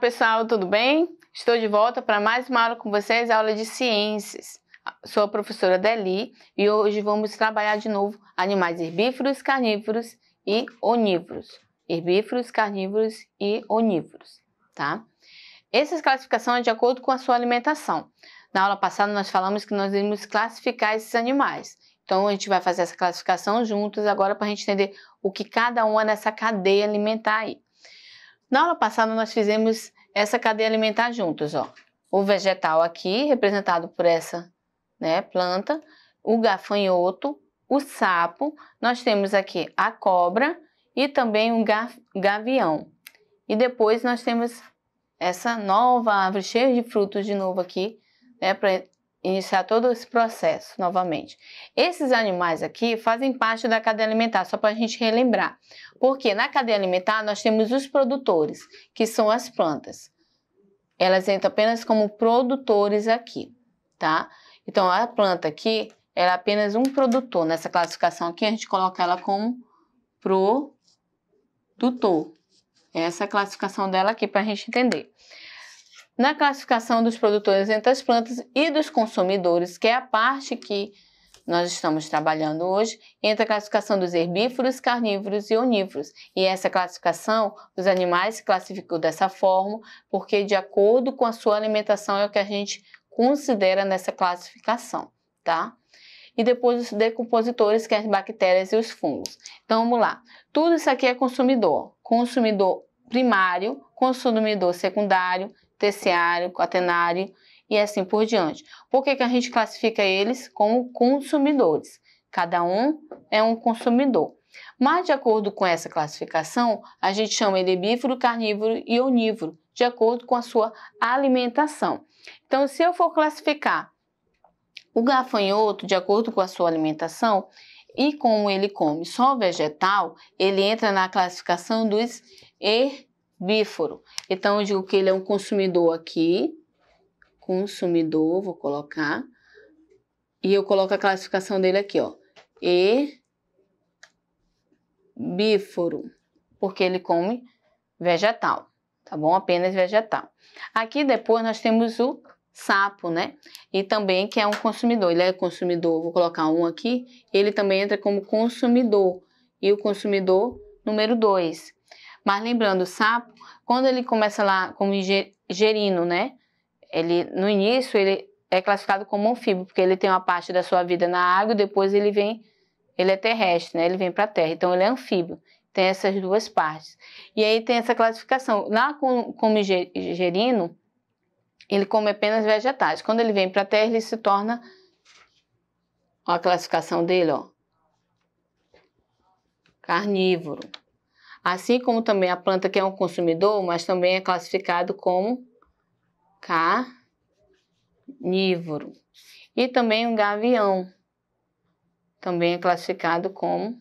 pessoal, tudo bem? Estou de volta para mais uma aula com vocês, aula de ciências. Sou a professora Deli e hoje vamos trabalhar de novo animais herbívoros, carnívoros e onívoros. Herbívoros, carnívoros e onívoros, tá? Essas classificações é de acordo com a sua alimentação. Na aula passada nós falamos que nós iremos classificar esses animais. Então a gente vai fazer essa classificação juntos agora para a gente entender o que cada um é nessa cadeia alimentar aí. Na aula passada, nós fizemos essa cadeia alimentar juntos, ó. O vegetal aqui, representado por essa né, planta, o gafanhoto, o sapo, nós temos aqui a cobra e também um gavião. E depois nós temos essa nova árvore cheia de frutos de novo aqui, né, iniciar todo esse processo novamente. Esses animais aqui fazem parte da cadeia alimentar, só para a gente relembrar. Porque na cadeia alimentar nós temos os produtores, que são as plantas. Elas entram apenas como produtores aqui, tá? Então a planta aqui ela é apenas um produtor. Nessa classificação aqui a gente coloca ela como produtor. Essa é a classificação dela aqui para a gente entender na classificação dos produtores entre as plantas e dos consumidores, que é a parte que nós estamos trabalhando hoje, entre a classificação dos herbívoros, carnívoros e onívoros. E essa classificação dos animais se classificou dessa forma, porque de acordo com a sua alimentação é o que a gente considera nessa classificação, tá? E depois os decompositores, que é as bactérias e os fungos. Então vamos lá. Tudo isso aqui é consumidor. Consumidor primário, consumidor secundário, terciário, quaternário e assim por diante. Por que, que a gente classifica eles como consumidores? Cada um é um consumidor. Mas, de acordo com essa classificação, a gente chama ele herbívoro, carnívoro e onívoro, de acordo com a sua alimentação. Então, se eu for classificar o gafanhoto de acordo com a sua alimentação e como ele come só vegetal, ele entra na classificação dos herbívoros bíforo. Então, eu digo que ele é um consumidor aqui, consumidor, vou colocar, e eu coloco a classificação dele aqui, ó, e bíforo, porque ele come vegetal, tá bom? Apenas vegetal. Aqui depois nós temos o sapo, né? E também que é um consumidor, ele é consumidor, vou colocar um aqui, ele também entra como consumidor, e o consumidor número 2, mas lembrando, o sapo, quando ele começa lá como gerino, né? Ele, no início, ele é classificado como anfíbio, porque ele tem uma parte da sua vida na água e depois ele vem, ele é terrestre, né? Ele vem para a terra, então ele é anfíbio. Tem essas duas partes. E aí tem essa classificação. Lá como, como gerino, ele come apenas vegetais. Quando ele vem para a terra, ele se torna. Olha a classificação dele, ó. Carnívoro. Assim como também a planta que é um consumidor, mas também é classificado como carnívoro. E também o um gavião, também é classificado como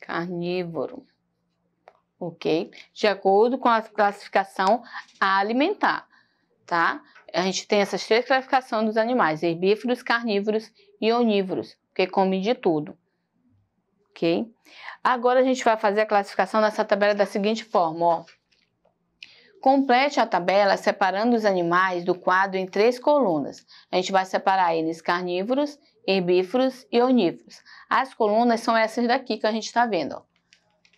carnívoro. Ok? De acordo com a classificação alimentar, tá? A gente tem essas três classificações dos animais: herbívoros, carnívoros e onívoros, porque comem de tudo ok? Agora a gente vai fazer a classificação dessa tabela da seguinte forma, ó. Complete a tabela separando os animais do quadro em três colunas. A gente vai separar eles carnívoros, herbívoros e onívoros. As colunas são essas daqui que a gente está vendo, ó.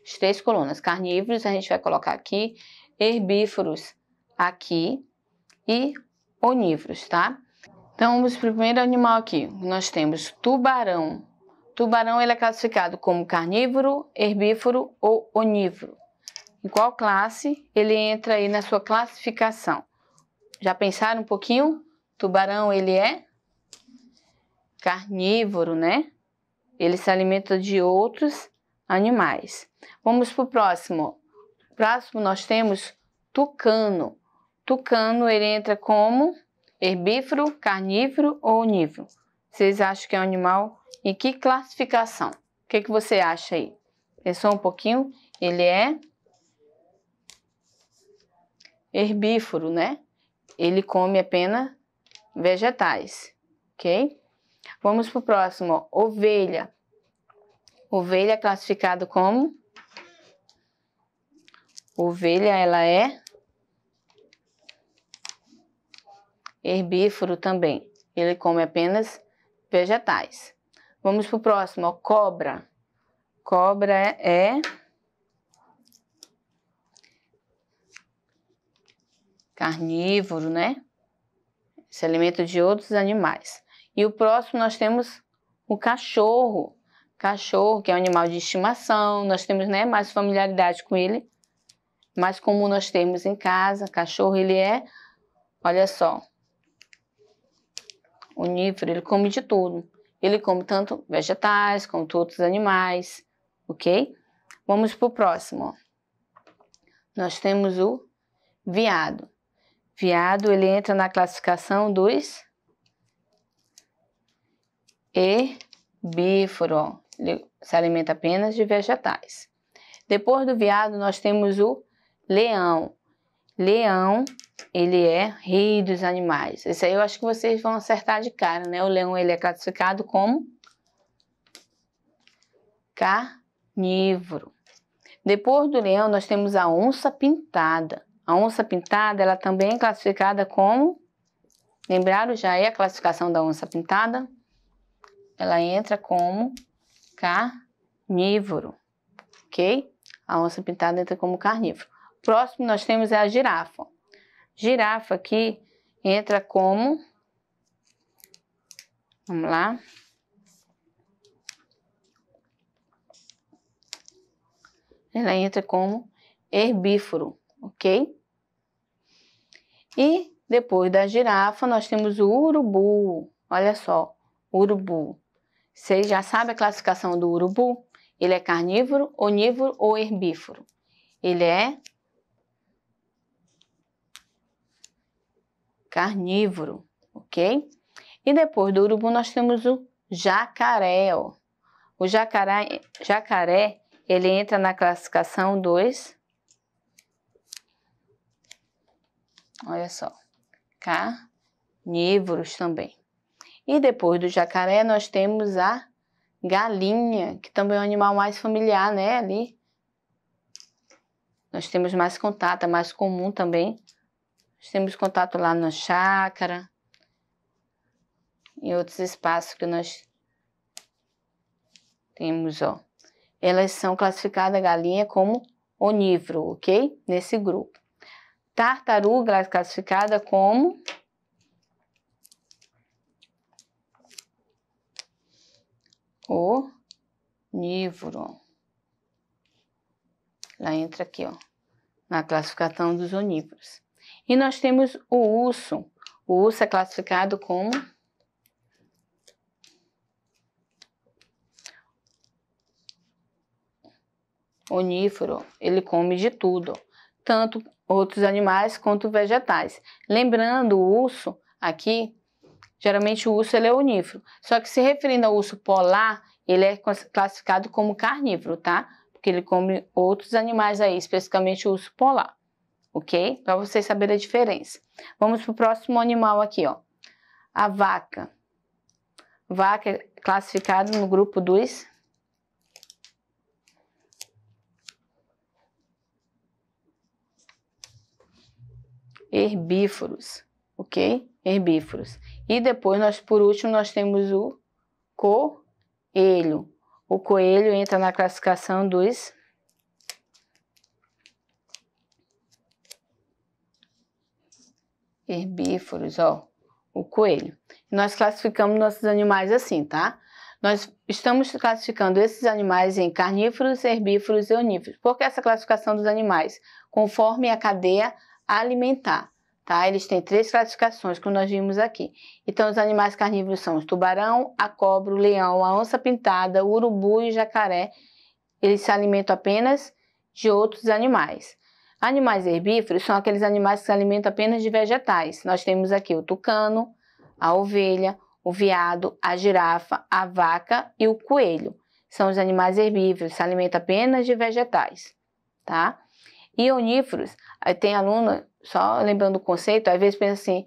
As três colunas. Carnívoros a gente vai colocar aqui, herbívoros aqui e onívoros, tá? Então, vamos para o primeiro animal aqui. Nós temos tubarão, Tubarão ele é classificado como carnívoro, herbívoro ou onívoro. Em qual classe ele entra aí na sua classificação? Já pensaram um pouquinho? Tubarão ele é carnívoro, né? Ele se alimenta de outros animais. Vamos para o próximo. Próximo nós temos tucano. Tucano ele entra como herbívoro, carnívoro ou onívoro. Vocês acham que é um animal e que classificação? O que, que você acha aí? Pensou um pouquinho? Ele é herbívoro, né? Ele come apenas vegetais, ok? Vamos para o próximo, ó. ovelha. Ovelha é classificado como? Ovelha, ela é herbívoro também. Ele come apenas vegetais. Vamos pro próximo, ó, cobra. Cobra é, é carnívoro, né? Se alimenta de outros animais. E o próximo nós temos o cachorro. Cachorro, que é um animal de estimação, nós temos né, mais familiaridade com ele, mais comum nós temos em casa. Cachorro, ele é, olha só, onívoro, ele come de tudo. Ele come tanto vegetais quanto outros animais, ok? Vamos para o próximo. Nós temos o viado. Viado, ele entra na classificação dos e Ó. Ele se alimenta apenas de vegetais. Depois do viado, nós temos o leão. Leão ele é rei dos animais. Esse aí eu acho que vocês vão acertar de cara, né? O leão ele é classificado como carnívoro. Depois do leão nós temos a onça pintada. A onça pintada ela também é classificada como Lembraram já é a classificação da onça pintada? Ela entra como carnívoro, ok? A onça pintada entra como carnívoro. Próximo nós temos é a girafa. Girafa aqui entra como, vamos lá, ela entra como herbívoro, ok? E depois da girafa, nós temos o urubu. Olha só, urubu. Vocês já sabem a classificação do urubu? Ele é carnívoro, onívoro ou herbívoro? Ele é carnívoro, ok? E depois do urubu nós temos o jacaré. Ó. O jacaré, jacaré ele entra na classificação 2. Olha só, carnívoros também. E depois do jacaré nós temos a galinha, que também é um animal mais familiar, né? Ali nós temos mais contato, é mais comum também nós temos contato lá na chácara, em outros espaços que nós temos, ó. Elas são classificadas, galinha, como onívoro, ok? Nesse grupo. Tartaruga é classificada como onívoro. Ela entra aqui, ó, na classificação dos onívoros. E nós temos o urso. O urso é classificado como onífero. Ele come de tudo, tanto outros animais quanto vegetais. Lembrando, o urso aqui, geralmente o urso ele é onífero. Só que se referindo ao urso polar, ele é classificado como carnívoro, tá? Porque ele come outros animais aí, especificamente o urso polar ok? Para vocês saberem a diferença. Vamos para o próximo animal aqui, ó. A vaca. Vaca é classificada no grupo dos herbíforos, ok? Herbíforos. E depois, nós, por último, nós temos o coelho. O coelho entra na classificação dos herbívoros, ó, o coelho. Nós classificamos nossos animais assim, tá? Nós estamos classificando esses animais em carnívoros, herbívoros e onívoros. Por que essa classificação dos animais? Conforme a cadeia alimentar, tá? Eles têm três classificações que nós vimos aqui. Então, os animais carnívoros são o tubarão, a cobra, o leão, a onça-pintada, o urubu e o jacaré. Eles se alimentam apenas de outros animais. Animais herbívoros são aqueles animais que se alimentam apenas de vegetais. Nós temos aqui o tucano, a ovelha, o veado, a girafa, a vaca e o coelho. São os animais herbívoros, se alimentam apenas de vegetais, tá? E oníferos, eh, tem aluno, só lembrando o conceito, às vezes pensa assim,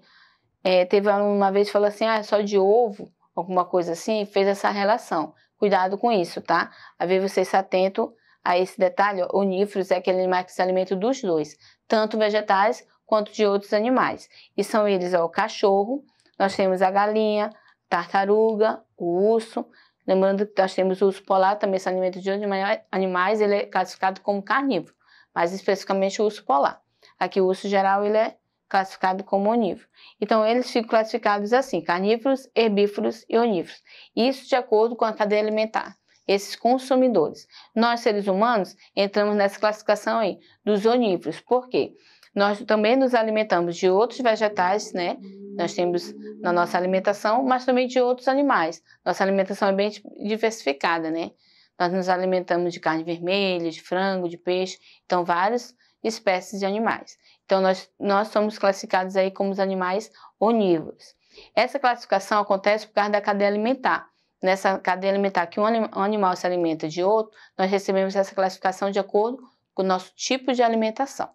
é, teve aluno uma vez que falou assim, ah, é só de ovo, alguma coisa assim, fez essa relação. Cuidado com isso, tá? Às vezes você se atento a esse detalhe, oníferos é aquele animal que se alimenta dos dois, tanto vegetais quanto de outros animais. E são eles ó, o cachorro, nós temos a galinha, tartaruga, o urso. Lembrando que nós temos o urso polar, também se alimenta de outros animais, ele é classificado como carnívoro, mas especificamente o urso polar. Aqui o urso geral ele é classificado como onívoro. Então eles ficam classificados assim, carnívoros, herbívoros e onívoros. Isso de acordo com a cadeia alimentar esses consumidores. Nós, seres humanos, entramos nessa classificação aí dos onívoros. Por quê? Nós também nos alimentamos de outros vegetais, né? Nós temos na nossa alimentação, mas também de outros animais. Nossa alimentação é bem diversificada, né? Nós nos alimentamos de carne vermelha, de frango, de peixe, então várias espécies de animais. Então nós, nós somos classificados aí como os animais onívoros. Essa classificação acontece por causa da cadeia alimentar nessa cadeia alimentar que um animal se alimenta de outro, nós recebemos essa classificação de acordo com o nosso tipo de alimentação,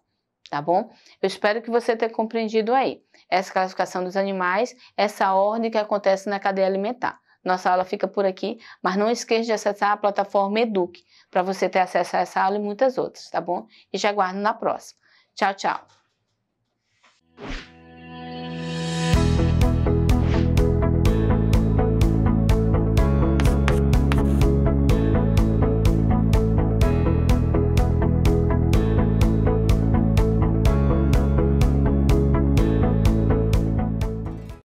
tá bom? Eu espero que você tenha compreendido aí essa classificação dos animais, essa ordem que acontece na cadeia alimentar. Nossa aula fica por aqui, mas não esqueça de acessar a plataforma Eduque para você ter acesso a essa aula e muitas outras, tá bom? E te aguardo na próxima. Tchau, tchau!